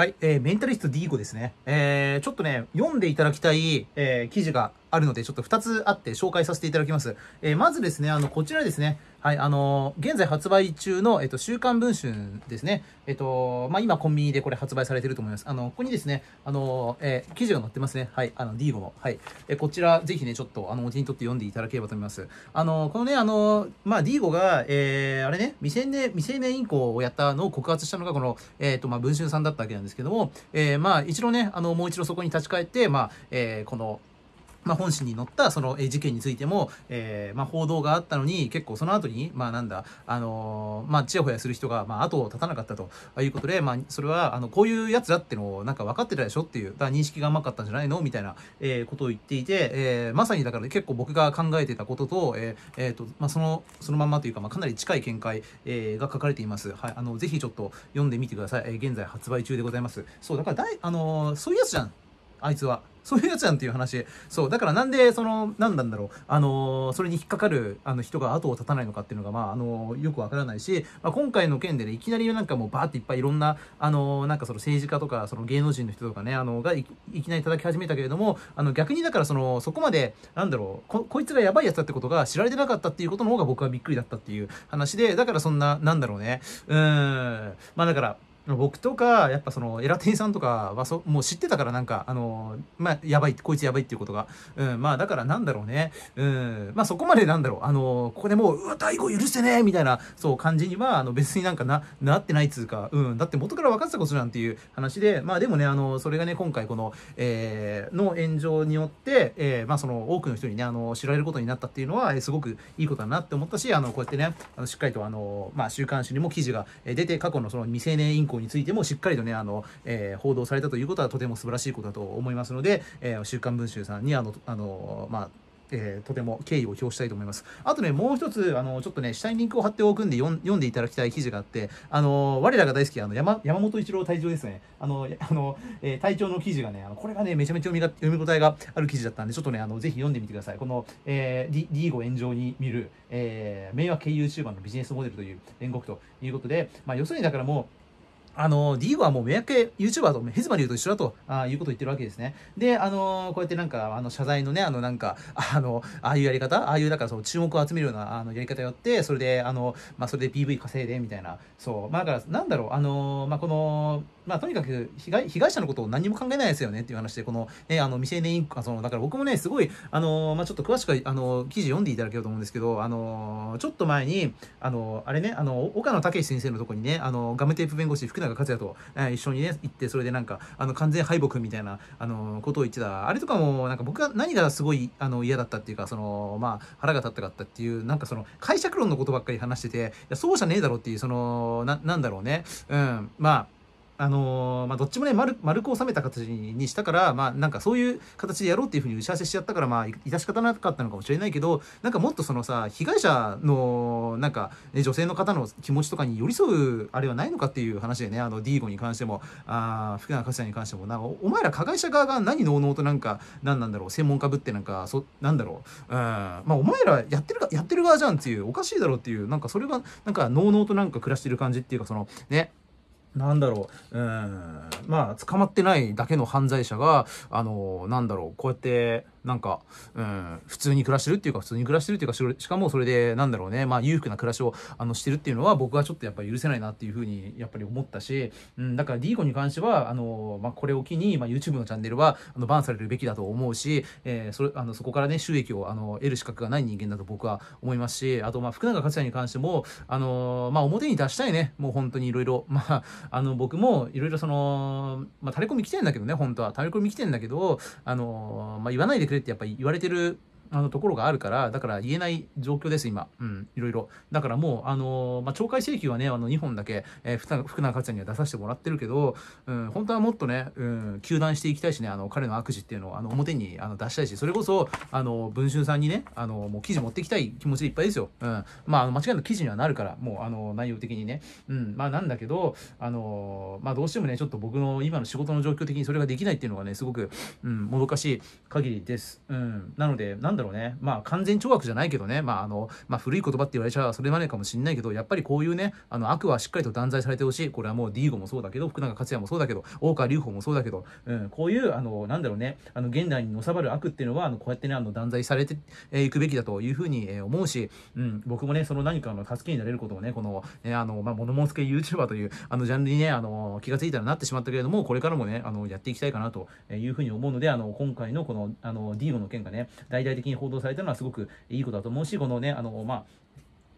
はい、えー、メンタリスト D5 ですね。えー、ちょっとね、読んでいただきたい、えー、記事があるので、ちょっと2つあって紹介させていただきます。えー、まずですね、あの、こちらですね。はい、あのー、現在発売中の、えっと、週刊文春ですね。えっと、まあ、今コンビニでこれ発売されてると思います。あの、ここにですね、あの、えー、記事が載ってますね。はい、あの、D5 の。はい。え、こちら、ぜひね、ちょっと、あの、お手に取って読んでいただければと思います。あの、このね、あの、まあ、D5 が、えー、あれね、未成年、未成年以降をやったのを告発したのが、この、えっ、ー、と、まあ、文春さんだったわけなんですけども、えー、まあ、一度ね、あの、もう一度そこに立ち返って、まあ、えー、この、まあ、本誌に載ったその事件についても、えー、まあ、報道があったのに結構その後にまあなんだあのー、まあちやほやする人がまあ後を絶たなかったということでまあそれはあのこういうやつだってのをなんか分かってたでしょっていうだ認識が甘かったんじゃないのみたいな、えー、ことを言っていて、えー、まさにだから結構僕が考えてたことと,、えーえーとまあ、そのそのまんまというか、まあ、かなり近い見解、えー、が書かれています、はい、あのぜひちょっと読んでみてください、えー、現在発売中でございますそうだからだい、あのそういうやつじゃんあいつは。そういうやつやんっていう話。そう。だからなんで、その、なんなんだろう。あのー、それに引っかかる、あの、人が後を絶たないのかっていうのが、まあ、あのー、よくわからないし、まあ、今回の件でね、いきなりなんかもうバーっていっぱいいろんな、あのー、なんかその政治家とか、その芸能人の人とかね、あのがい、いきなり叩き始めたけれども、あの、逆にだからその、そこまで、なんだろう、こ、こいつらやばいやつだってことが知られてなかったっていうことの方が僕はびっくりだったっていう話で、だからそんな、なんだろうね。うん。まあ、だから、僕とかやっぱそのエラテンさんとかはそもう知ってたからなんかあのまあやばいこいつやばいっていうことが、うん、まあだからなんだろうね、うん、まあそこまでなんだろうあのここでもう「うわ大悟許してね」みたいなそう感じにはあの別になんかななってないっつうか、うん、だって元から分かってたことじゃんっていう話でまあでもねあのそれがね今回この、えー、の炎上によって、えー、まあその多くの人にねあの知られることになったっていうのは、えすごくいいことだなって思ったしあのこうやってねあのしっかりとあのまあ週刊誌にも記事が出て過去のその未成年インコについてもしっかりとね、あの、えー、報道されたということはとても素晴らしいことだと思いますので、えー、週刊文春さんに、あの、あの、まあ、えー、とても敬意を表したいと思います。あとね、もう一つ、あの、ちょっとね、下にリンクを貼っておくんで読んでいただきたい記事があって、あの、我らが大好き、あの、山山本一郎隊長ですね。あの、あの、えー、隊長の記事がね、あのこれがね、めちゃめちゃ読みが読み応えがある記事だったんで、ちょっとね、あの、ぜひ読んでみてください。この、えー、リリーゴ炎上に見る、えー、迷惑系 YouTuber のビジネスモデルという煉獄ということで、まあ、要するにだからもう、あの、ディーはもう迷惑系 YouTuber とヘズマリュウと一緒だとあいうことを言ってるわけですね。で、あのー、こうやってなんか、あの、謝罪のね、あの、なんか、あの、ああいうやり方、ああいう、だからその注目を集めるようなあのやり方やって、それで、あの、まあ、それで PV 稼いで、みたいな。そう。まあ、だから、なんだろう、あのー、まあ、この、まあ、とにかく被害被害者のことを何も考えないですよねっていう話で、この、ね、あの未成年インクその、だから僕もね、すごい、あのまあ、ちょっと詳しく、あの記事読んでいただけると思うんですけど、あのちょっと前に、あのあれね、あの岡野武先生のとこにね、あのガムテープ弁護士、福永克也と、えー、一緒にね、行って、それでなんか、あの完全敗北みたいな、あのことを言ってた、あれとかも、なんか僕が何がすごいあの嫌だったっていうか、その、まあ、腹が立ったかったっていう、なんかその、解釈論のことばっかり話してて、いやそうじゃねえだろうっていう、その、ななんだろうね、うん、まあ、あのー、まあ、どっちもね丸丸く収めた形にしたから、まあ、なんかそういう形でやろうっていうふうに打ち合わせしちゃったから、まあ、致し方なかったのかもしれないけどなんかもっとそのさ被害者のなんか、ね、女性の方の気持ちとかに寄り添うあれはないのかっていう話でねあのディーゴに関してもあ福永克也に関してもなお前ら加害者側が何のうのうとなんか何なんだろう専門家ぶってなんかそなんだろううんまあお前らやってるかやってる側じゃんっていうおかしいだろっていうなんかそれがなんかのうのうとなんか暮らしてる感じっていうかそのねなんだろう、うん、まあ、捕まってないだけの犯罪者が、あの、なんだろう、こうやって、なんか、うん、普通に暮らしてるっていうか、普通に暮らしてるっていうか、しかもそれで、なんだろうね、まあ、裕福な暮らしをあのしてるっていうのは、僕はちょっとやっぱり許せないなっていうふうに、やっぱり思ったし、うん、だから、ディーゴに関しては、あの、まあ、これを機に、まあ、YouTube のチャンネルは、あの、バンされるべきだと思うし、えー、それ、あの、そこからね、収益を、あの、得る資格がない人間だと僕は思いますし、あと、まあ、福永克也に関しても、あの、まあ、表に出したいね、もう本当にいろいろ、まあ、あの、僕もいろいろその、まあ、垂れ込み来てんだけどね、本当は。垂れ込み来てんだけど、あの、まあ、言わないでくれってやっぱり言われてるあのところがあるから、だから言えない状況です、今。うん、いろいろ。だからもう、あのー、まあ、懲戒請求はね、あの、2本だけ、えー、福永克也には出させてもらってるけど、うん、本当はもっとね、うん、糾弾していきたいしね、あの、彼の悪事っていうのを、あの、表にあの出したいし、それこそ、あの、文春さんにね、あの、もう記事持ってきたい気持ちでいっぱいですよ。うん。まあ、あ間違いなく記事にはなるから、もう、あの、内容的にね。うん、まあ、なんだけど、あのー、まあ、どうしてもね、ちょっと僕の今の仕事の状況的にそれができないっていうのがね、すごく、うん、もどかしい限りです。うん。なので、なんだだろうね、まあ完全懲悪じゃないけどね、まああの、まあ、古い言葉って言われちゃそれまでかもしんないけど、やっぱりこういうね、あの悪はしっかりと断罪されてほしい。これはもうディーゴもそうだけど、福永克也もそうだけど、大川隆法もそうだけど、うん、こういう、あの、なんだろうね、あの、現代にのさばる悪っていうのは、あの、こうやってね、あの、断罪されてい、えー、くべきだというふうに、えー、思うし、うん、僕もね、その何かの助けになれることをね、この、ね、あの、まあ、物申す系 YouTuber という、あの、ジャンルにね、あの、気がついたらなってしまったけれども、これからもね、あの、やっていきたいかなというふうに思うので、あの、今回のこの、あの、ディーゴの件がね、大々的に報道されたのはすごくいいことだと思うし、このね、あの、まあ、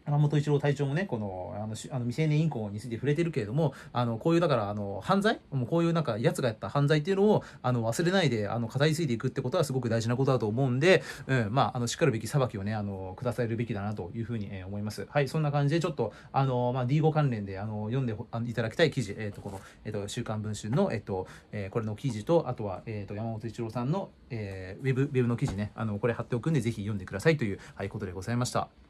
山本一郎隊長もね、この、あの、あの未成年インコについて触れてるけれども、あの、こういう、だから、あの、犯罪もうこういうなんか、つがやった犯罪っていうのを、あの、忘れないで、あの、語り継いでいくってことはすごく大事なことだと思うんで、うん、まあ、あの、しかるべき裁きをね、あの、下されるべきだなというふうに、えー、思います。はい、そんな感じで、ちょっと、あの、まあ、D5 関連で、あの、読んでいただきたい記事、えっ、ー、と、この、えっ、ー、と、週刊文春の、えっ、と、えこれの記事と、あとは、えっ、と、山本一郎さんの、えウェブ、ウェブの記事ね、あの、これ貼っておくんで、ぜひ読んでくださいという、はい、ことでございました。